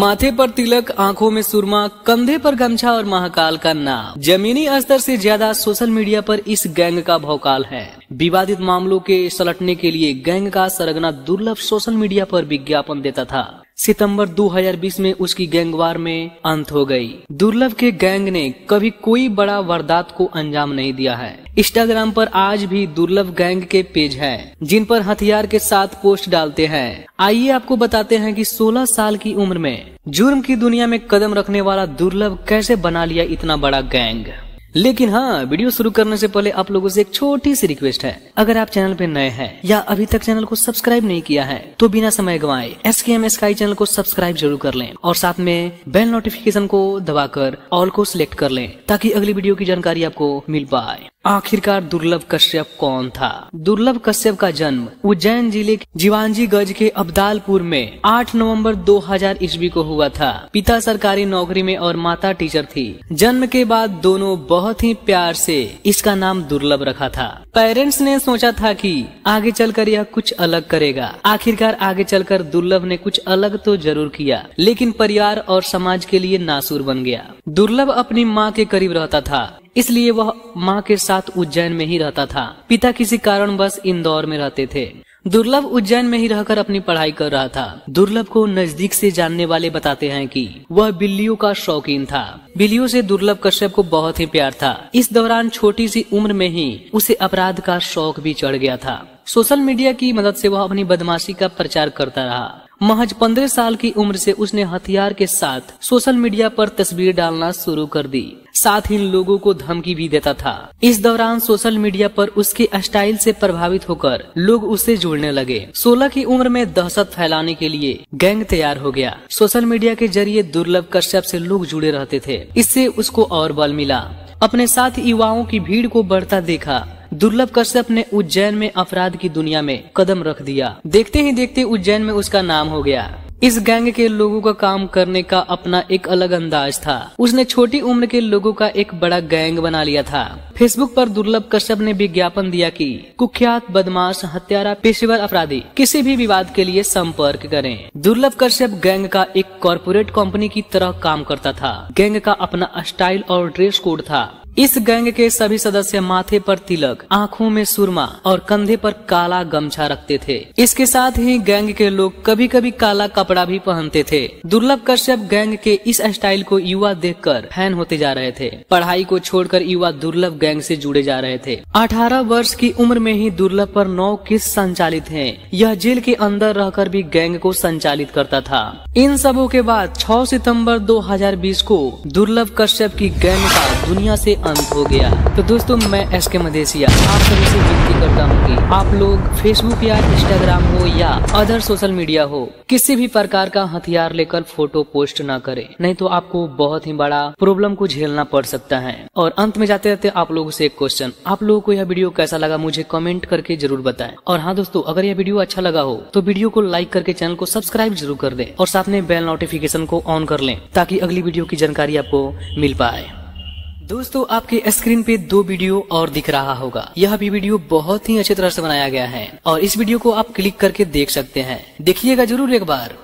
माथे पर तिलक आंखों में सुरमा कंधे पर गमछा और महाकाल का नाम जमीनी स्तर से ज्यादा सोशल मीडिया पर इस गैंग का भौकाल है विवादित मामलों के सलटने के लिए गैंग का सरगना दुर्लभ सोशल मीडिया पर विज्ञापन देता था सितंबर 2020 में उसकी गैंगवार में अंत हो गई। दुर्लभ के गैंग ने कभी कोई बड़ा वारदात को अंजाम नहीं दिया है इंस्टाग्राम पर आज भी दुर्लभ गैंग के पेज हैं, जिन पर हथियार के साथ पोस्ट डालते हैं आइए आपको बताते हैं कि 16 साल की उम्र में जुर्म की दुनिया में कदम रखने वाला दुर्लभ कैसे बना लिया इतना बड़ा गैंग लेकिन हाँ वीडियो शुरू करने से पहले आप लोगों से एक छोटी सी रिक्वेस्ट है अगर आप चैनल पे नए हैं या अभी तक चैनल को सब्सक्राइब नहीं किया है तो बिना समय गवाए S K M sky channel को सब्सक्राइब जरूर कर लें और साथ में बेल नोटिफिकेशन को दबाकर ऑल को सिलेक्ट कर लें ताकि अगली वीडियो की जानकारी आपको मिल पाए आखिरकार दुर्लभ कश्यप कौन था दुर्लभ कश्यप का जन्म उज्जैन जिले के जीवांजी गज के अब्दालपुर में 8 नवंबर 2000 ईस्वी को हुआ था पिता सरकारी नौकरी में और माता टीचर थी जन्म के बाद दोनों बहुत ही प्यार से इसका नाम दुर्लभ रखा था पेरेंट्स ने सोचा था कि आगे चलकर यह कुछ अलग करेगा आखिरकार आगे चलकर दुर्लभ ने कुछ अलग तो जरूर किया लेकिन परिवार और समाज के लिए नासूर बन गया दुर्लभ अपनी माँ के करीब रहता था इसलिए वह माँ के साथ उज्जैन में ही रहता था पिता किसी कारणवश इंदौर में रहते थे दुर्लभ उज्जैन में ही रहकर अपनी पढ़ाई कर रहा था दुर्लभ को नजदीक से जानने वाले बताते हैं कि वह बिल्लियों का शौकीन था बिल्लियों से दुर्लभ कश्यप को बहुत ही प्यार था इस दौरान छोटी सी उम्र में ही उसे अपराध का शौक भी चढ़ गया था सोशल मीडिया की मदद से वह अपनी बदमाशी का प्रचार करता रहा महज पंद्रह साल की उम्र से उसने हथियार के साथ सोशल मीडिया पर तस्वीर डालना शुरू कर दी साथ ही लोगों को धमकी भी देता था इस दौरान सोशल मीडिया पर उसके स्टाइल से प्रभावित होकर लोग उससे जुड़ने लगे 16 की उम्र में दहशत फैलाने के लिए गैंग तैयार हो गया सोशल मीडिया के जरिए दुर्लभ कश्यप से लोग जुड़े रहते थे इससे उसको और बल मिला अपने साथ युवाओं की भीड़ को बढ़ता देखा दुर्लभ कश्यप ने उज्जैन में अपराध की दुनिया में कदम रख दिया देखते ही देखते उज्जैन में उसका नाम हो गया इस गैंग के लोगों का काम करने का अपना एक अलग अंदाज था उसने छोटी उम्र के लोगों का एक बड़ा गैंग बना लिया था फेसबुक पर दुर्लभ कश्यप ने विज्ञापन दिया कि कुख्यात बदमाश हत्यारा पेशेवर अपराधी किसी भी विवाद के लिए संपर्क करें दुर्लभ कश्यप गैंग का एक कॉरपोरेट कंपनी की तरह काम करता था गैंग का अपना स्टाइल और ड्रेस कोड था इस गैंग के सभी सदस्य माथे पर तिलक आंखों में सुरमा और कंधे पर काला गमछा रखते थे इसके साथ ही गैंग के लोग कभी कभी काला कपड़ा भी पहनते थे दुर्लभ कश्यप गैंग के इस स्टाइल को युवा देखकर फैन होते जा रहे थे पढ़ाई को छोड़कर युवा दुर्लभ गैंग से जुड़े जा रहे थे 18 वर्ष की उम्र में ही दुर्लभ पर नौ किस संचालित है यह जेल के अंदर रहकर भी गैंग को संचालित करता था इन सबों के बाद छह सितम्बर दो को दुर्लभ कश्यप की गैंग का दुनिया ऐसी अंत हो गया तो दोस्तों मैं एस के मदेसिया आप सभी से विनती करता हूँ कि आप लोग फेसबुक या इंस्टाग्राम हो या अदर सोशल मीडिया हो किसी भी प्रकार का हथियार लेकर फोटो पोस्ट न करें नहीं तो आपको बहुत ही बड़ा प्रॉब्लम को झेलना पड़ सकता है और अंत में जाते रहते आप लोगों से एक क्वेश्चन आप लोगों को यह वीडियो कैसा लगा मुझे कमेंट करके जरूर बताएं और हाँ दोस्तों अगर यह वीडियो अच्छा लगा हो तो वीडियो को लाइक करके चैनल को सब्सक्राइब जरूर कर दें और साथ में बेल नोटिफिकेशन को ऑन कर लें ताकि अगली वीडियो की जानकारी आपको मिल पाए दोस्तों आपके स्क्रीन पे दो वीडियो और दिख रहा होगा यह भी वीडियो बहुत ही अच्छी तरह से बनाया गया है और इस वीडियो को आप क्लिक करके देख सकते हैं देखिएगा जरूर एक बार